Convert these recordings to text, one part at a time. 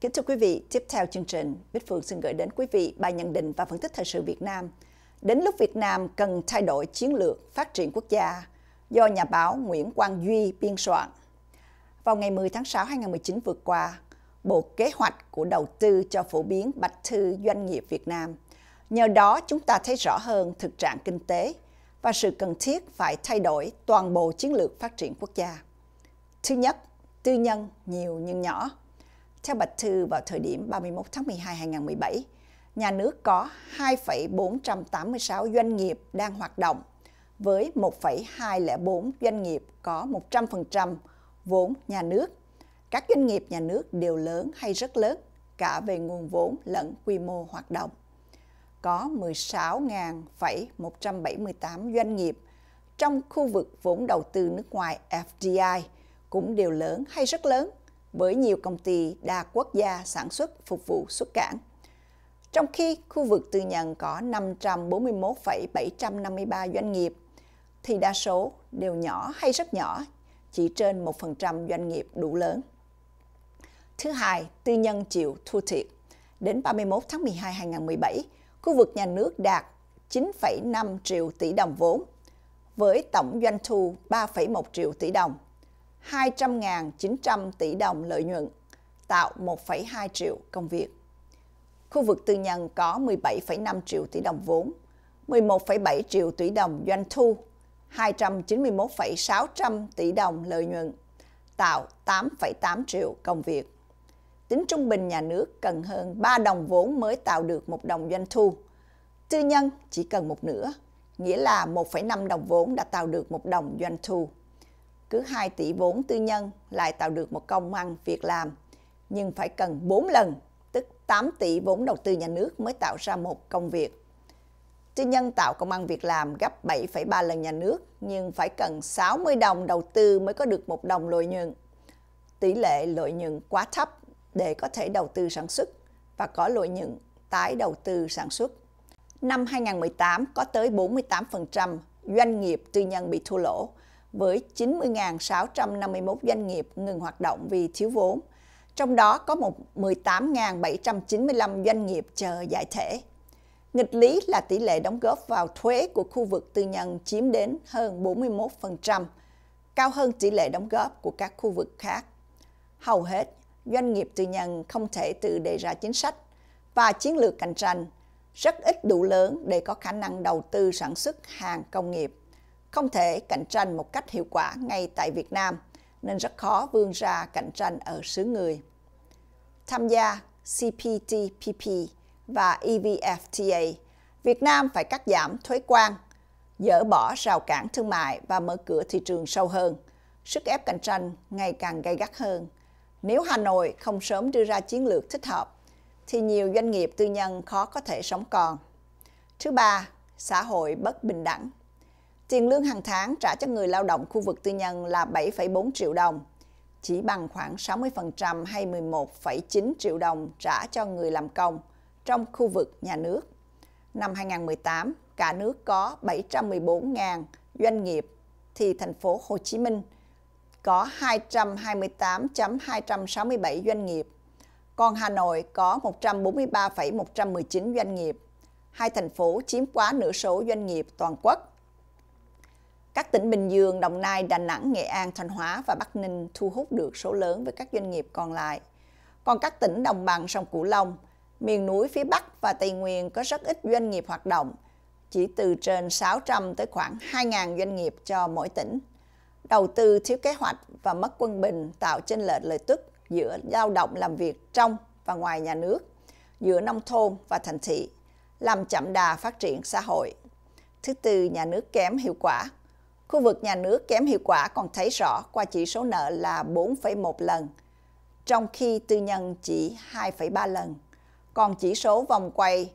Kính thưa quý vị, tiếp theo chương trình, Bích Phượng xin gửi đến quý vị bài nhận định và phân tích thời sự Việt Nam. Đến lúc Việt Nam cần thay đổi chiến lược phát triển quốc gia do nhà báo Nguyễn Quang Duy biên soạn. Vào ngày 10 tháng 6 2019 vừa qua, Bộ Kế hoạch của đầu tư cho phổ biến bạch thư doanh nghiệp Việt Nam. Nhờ đó chúng ta thấy rõ hơn thực trạng kinh tế và sự cần thiết phải thay đổi toàn bộ chiến lược phát triển quốc gia. Thứ nhất, tư nhân nhiều nhưng nhỏ – theo Bạch Thư vào thời điểm 31 tháng 12 2017, nhà nước có 2,486 doanh nghiệp đang hoạt động với 1,204 doanh nghiệp có 100% vốn nhà nước. Các doanh nghiệp nhà nước đều lớn hay rất lớn, cả về nguồn vốn lẫn quy mô hoạt động. Có 16.178 doanh nghiệp trong khu vực vốn đầu tư nước ngoài FDI cũng đều lớn hay rất lớn, với nhiều công ty đa quốc gia sản xuất phục vụ xuất cảng. Trong khi khu vực tư nhân có 541,753 doanh nghiệp, thì đa số đều nhỏ hay rất nhỏ, chỉ trên 1% doanh nghiệp đủ lớn. Thứ hai, tư nhân chịu thua thiệt. Đến 31 tháng 12 2017, khu vực nhà nước đạt 9,5 triệu tỷ đồng vốn, với tổng doanh thu 3,1 triệu tỷ đồng, 200.900 tỷ đồng lợi nhuận, tạo 1,2 triệu công việc. Khu vực tư nhân có 17,5 triệu tỷ đồng vốn, 11,7 triệu tỷ đồng doanh thu, 291,600 tỷ đồng lợi nhuận, tạo 8,8 triệu công việc. Tính trung bình nhà nước cần hơn 3 đồng vốn mới tạo được một đồng doanh thu. Tư nhân chỉ cần một nửa, nghĩa là 1,5 đồng vốn đã tạo được một đồng doanh thu cứ 2 tỷ vốn tư nhân lại tạo được một công ăn việc làm, nhưng phải cần 4 lần, tức 8 tỷ vốn đầu tư nhà nước mới tạo ra một công việc. Tư nhân tạo công ăn việc làm gấp 7,3 lần nhà nước, nhưng phải cần 60 đồng đầu tư mới có được một đồng lợi nhuận. Tỷ lệ lợi nhuận quá thấp để có thể đầu tư sản xuất và có lợi nhuận tái đầu tư sản xuất. Năm 2018 có tới 48% doanh nghiệp tư nhân bị thua lỗ, với 90.651 doanh nghiệp ngừng hoạt động vì thiếu vốn. Trong đó có 18.795 doanh nghiệp chờ giải thể. Nghịch lý là tỷ lệ đóng góp vào thuế của khu vực tư nhân chiếm đến hơn 41%, cao hơn tỷ lệ đóng góp của các khu vực khác. Hầu hết, doanh nghiệp tư nhân không thể tự đề ra chính sách và chiến lược cạnh tranh, rất ít đủ lớn để có khả năng đầu tư sản xuất hàng công nghiệp không thể cạnh tranh một cách hiệu quả ngay tại Việt Nam, nên rất khó vươn ra cạnh tranh ở xứ người. Tham gia CPTPP và EVFTA, Việt Nam phải cắt giảm thuế quan, dỡ bỏ rào cản thương mại và mở cửa thị trường sâu hơn. Sức ép cạnh tranh ngày càng gay gắt hơn. Nếu Hà Nội không sớm đưa ra chiến lược thích hợp, thì nhiều doanh nghiệp tư nhân khó có thể sống còn. Thứ ba, xã hội bất bình đẳng tiền lương hàng tháng trả cho người lao động khu vực tư nhân là 7,4 triệu đồng, chỉ bằng khoảng 60% hay 11,9 triệu đồng trả cho người làm công trong khu vực nhà nước. Năm 2018, cả nước có 714.000 doanh nghiệp thì thành phố Hồ Chí Minh có 228.267 doanh nghiệp, còn Hà Nội có 143,119 doanh nghiệp. Hai thành phố chiếm quá nửa số doanh nghiệp toàn quốc. Các tỉnh Bình Dương, Đồng Nai, Đà Nẵng, Nghệ An, Thanh Hóa và Bắc Ninh thu hút được số lớn với các doanh nghiệp còn lại. Còn các tỉnh đồng bằng sông Cửu Long, miền núi phía Bắc và Tây Nguyên có rất ít doanh nghiệp hoạt động, chỉ từ trên 600 tới khoảng 2.000 doanh nghiệp cho mỗi tỉnh. Đầu tư thiếu kế hoạch và mất quân bình tạo chênh lệch lợi tức giữa lao động làm việc trong và ngoài nhà nước, giữa nông thôn và thành thị, làm chậm đà phát triển xã hội. Thứ tư, nhà nước kém hiệu quả Khu vực nhà nước kém hiệu quả còn thấy rõ qua chỉ số nợ là 4,1 lần, trong khi tư nhân chỉ 2,3 lần. Còn chỉ số vòng quay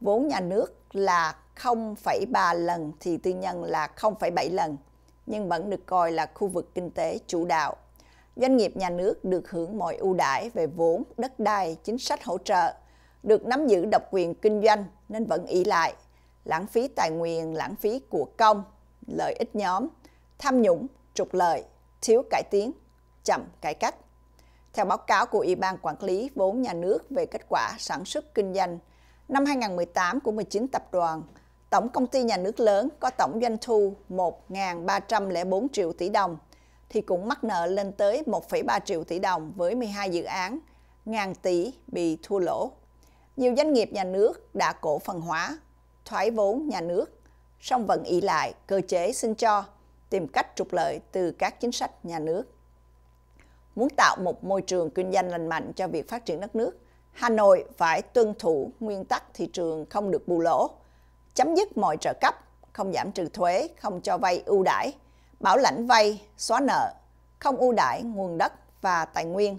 vốn nhà nước là 0,3 lần thì tư nhân là 0,7 lần, nhưng vẫn được coi là khu vực kinh tế chủ đạo. Doanh nghiệp nhà nước được hưởng mọi ưu đãi về vốn, đất đai, chính sách hỗ trợ, được nắm giữ độc quyền kinh doanh nên vẫn ỷ lại lãng phí tài nguyên, lãng phí của công lợi ích nhóm, tham nhũng, trục lợi, thiếu cải tiến, chậm cải cách. Theo báo cáo của Ủy ban Quản lý vốn nhà nước về kết quả sản xuất kinh doanh năm 2018 của 19 tập đoàn, tổng công ty nhà nước lớn có tổng doanh thu 1.304 triệu tỷ đồng, thì cũng mắc nợ lên tới 1,3 triệu tỷ đồng với 12 dự án, ngàn tỷ bị thua lỗ. Nhiều doanh nghiệp nhà nước đã cổ phần hóa, thoái vốn nhà nước song vẫn ỷ lại cơ chế xin cho, tìm cách trục lợi từ các chính sách nhà nước. Muốn tạo một môi trường kinh doanh lành mạnh cho việc phát triển đất nước, Hà Nội phải tuân thủ nguyên tắc thị trường không được bù lỗ, chấm dứt mọi trợ cấp, không giảm trừ thuế, không cho vay ưu đãi, bảo lãnh vay, xóa nợ, không ưu đãi nguồn đất và tài nguyên.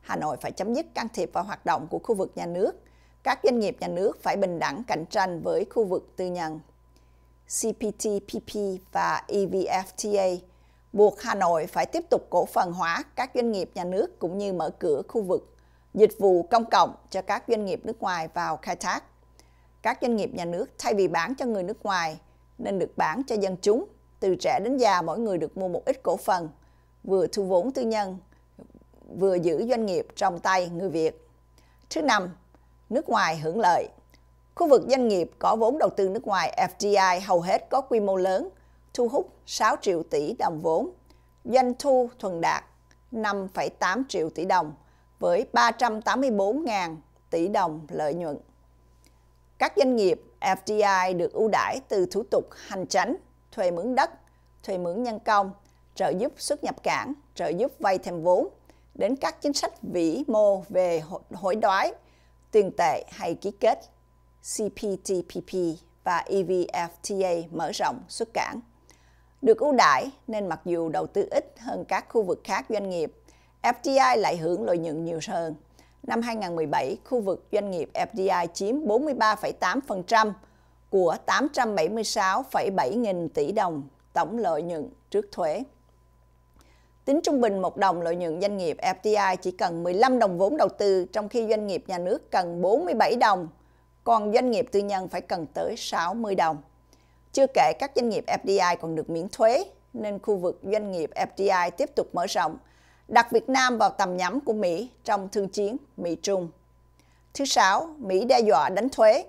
Hà Nội phải chấm dứt can thiệp vào hoạt động của khu vực nhà nước. Các doanh nghiệp nhà nước phải bình đẳng cạnh tranh với khu vực tư nhân. CPTPP và EVFTA buộc Hà Nội phải tiếp tục cổ phần hóa các doanh nghiệp nhà nước cũng như mở cửa khu vực dịch vụ công cộng cho các doanh nghiệp nước ngoài vào khai thác. Các doanh nghiệp nhà nước thay vì bán cho người nước ngoài nên được bán cho dân chúng, từ trẻ đến già mỗi người được mua một ít cổ phần, vừa thu vốn tư nhân, vừa giữ doanh nghiệp trong tay người Việt. Thứ năm, nước ngoài hưởng lợi Khu vực doanh nghiệp có vốn đầu tư nước ngoài FDI hầu hết có quy mô lớn, thu hút 6 triệu tỷ đồng vốn. Doanh thu thuần đạt 5,8 triệu tỷ đồng với 384.000 tỷ đồng lợi nhuận. Các doanh nghiệp FDI được ưu đãi từ thủ tục hành tránh, thuê mướn đất, thuê mướn nhân công, trợ giúp xuất nhập cảng, trợ giúp vay thêm vốn, đến các chính sách vĩ mô về hối đoái, tiền tệ hay ký kết CPTPP và EVFTA mở rộng xuất cảng. Được ưu đãi nên mặc dù đầu tư ít hơn các khu vực khác doanh nghiệp, FDI lại hưởng lợi nhuận nhiều hơn. Năm 2017, khu vực doanh nghiệp FDI chiếm 43,8% của 876,7 nghìn tỷ đồng tổng lợi nhuận trước thuế. Tính trung bình một đồng lợi nhuận doanh nghiệp FDI chỉ cần 15 đồng vốn đầu tư, trong khi doanh nghiệp nhà nước cần 47 đồng còn doanh nghiệp tư nhân phải cần tới 60 đồng. Chưa kể các doanh nghiệp FDI còn được miễn thuế, nên khu vực doanh nghiệp FDI tiếp tục mở rộng, đặt Việt Nam vào tầm nhắm của Mỹ trong thương chiến Mỹ-Trung. Thứ sáu, Mỹ đe dọa đánh thuế.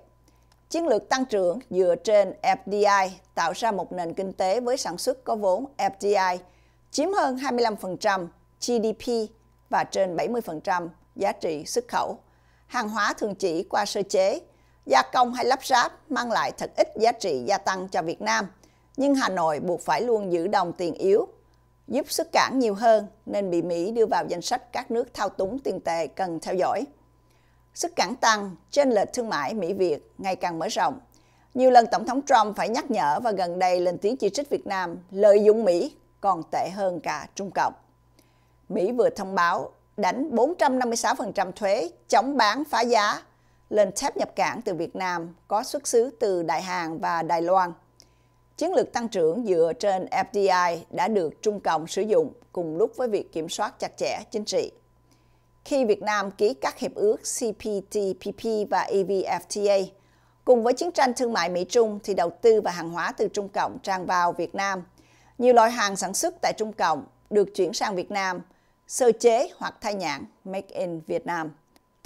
Chiến lược tăng trưởng dựa trên FDI tạo ra một nền kinh tế với sản xuất có vốn FDI chiếm hơn 25% GDP và trên 70% giá trị xuất khẩu. Hàng hóa thường chỉ qua sơ chế gia công hay lắp ráp mang lại thật ít giá trị gia tăng cho Việt Nam, nhưng Hà Nội buộc phải luôn giữ đồng tiền yếu, giúp sức cản nhiều hơn nên bị Mỹ đưa vào danh sách các nước thao túng tiền tệ cần theo dõi. Sức cản tăng, trên lệch thương mại Mỹ-Việt ngày càng mở rộng. Nhiều lần Tổng thống Trump phải nhắc nhở và gần đây lên tiếng chỉ trích Việt Nam lợi dụng Mỹ còn tệ hơn cả Trung Cộng. Mỹ vừa thông báo đánh 456% thuế chống bán phá giá lên thép nhập cảng từ Việt Nam có xuất xứ từ Đại Hàn và Đài Loan. Chiến lược tăng trưởng dựa trên FDI đã được Trung Cộng sử dụng cùng lúc với việc kiểm soát chặt chẽ chính trị. Khi Việt Nam ký các hiệp ước CPTPP và EVFTA, cùng với chiến tranh thương mại Mỹ-Trung thì đầu tư và hàng hóa từ Trung Cộng tràn vào Việt Nam. Nhiều loại hàng sản xuất tại Trung Cộng được chuyển sang Việt Nam, sơ chế hoặc thay nhãn Make in Việt Nam.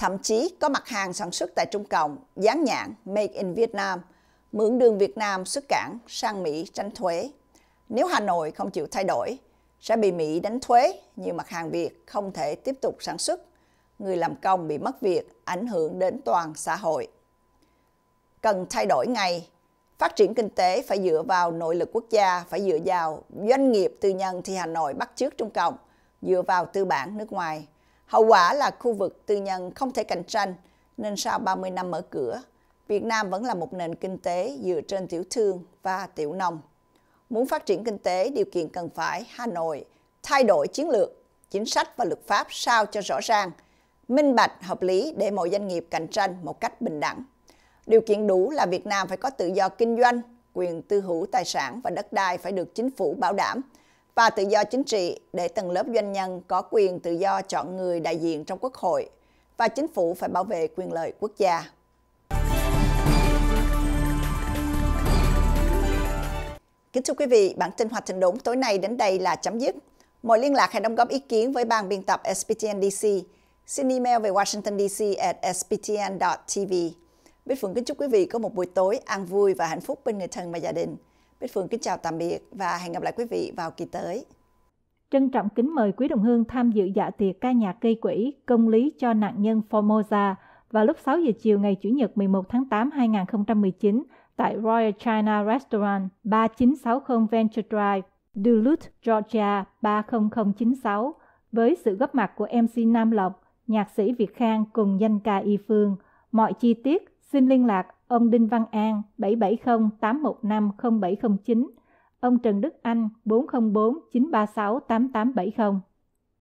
Thậm chí có mặt hàng sản xuất tại Trung Cộng, dán nhãn Made in Vietnam, mượn đường Việt Nam xuất cảng sang Mỹ tránh thuế. Nếu Hà Nội không chịu thay đổi, sẽ bị Mỹ đánh thuế, nhiều mặt hàng Việt không thể tiếp tục sản xuất. Người làm công bị mất việc, ảnh hưởng đến toàn xã hội. Cần thay đổi ngay, phát triển kinh tế phải dựa vào nội lực quốc gia, phải dựa vào doanh nghiệp tư nhân thì Hà Nội bắt chước Trung Cộng, dựa vào tư bản nước ngoài. Hậu quả là khu vực tư nhân không thể cạnh tranh, nên sau 30 năm mở cửa, Việt Nam vẫn là một nền kinh tế dựa trên tiểu thương và tiểu nông. Muốn phát triển kinh tế, điều kiện cần phải Hà Nội thay đổi chiến lược, chính sách và luật pháp sao cho rõ ràng, minh bạch, hợp lý để mọi doanh nghiệp cạnh tranh một cách bình đẳng. Điều kiện đủ là Việt Nam phải có tự do kinh doanh, quyền tư hữu tài sản và đất đai phải được chính phủ bảo đảm – và tự do chính trị để tầng lớp doanh nhân có quyền tự do chọn người đại diện trong quốc hội và chính phủ phải bảo vệ quyền lợi quốc gia. Kính thưa quý vị, bản tin Hoạt trình Đốn tối nay đến đây là chấm dứt. Mọi liên lạc hay đóng góp ý kiến với ban biên tập SPTN DC. Xin email về Washington DC at sptn.tv. Bích Phượng kính chúc quý vị có một buổi tối an vui và hạnh phúc bên người thân và gia đình. Bích Phương kính chào tạm biệt và hẹn gặp lại quý vị vào kỳ tới. Trân trọng kính mời quý đồng hương tham dự dạ tiệc ca nhạc gây quỹ công lý cho nạn nhân Formosa vào lúc 6 giờ chiều ngày Chủ nhật 11 tháng 8 2019 tại Royal China Restaurant 3960 Venture Drive, Duluth, Georgia 30096 với sự góp mặt của MC Nam Lộc, nhạc sĩ Việt Khang cùng danh ca Y Phương. Mọi chi tiết xin liên lạc ông Đinh Văn An 770-815-0709, ông Trần Đức Anh 404-936-8870.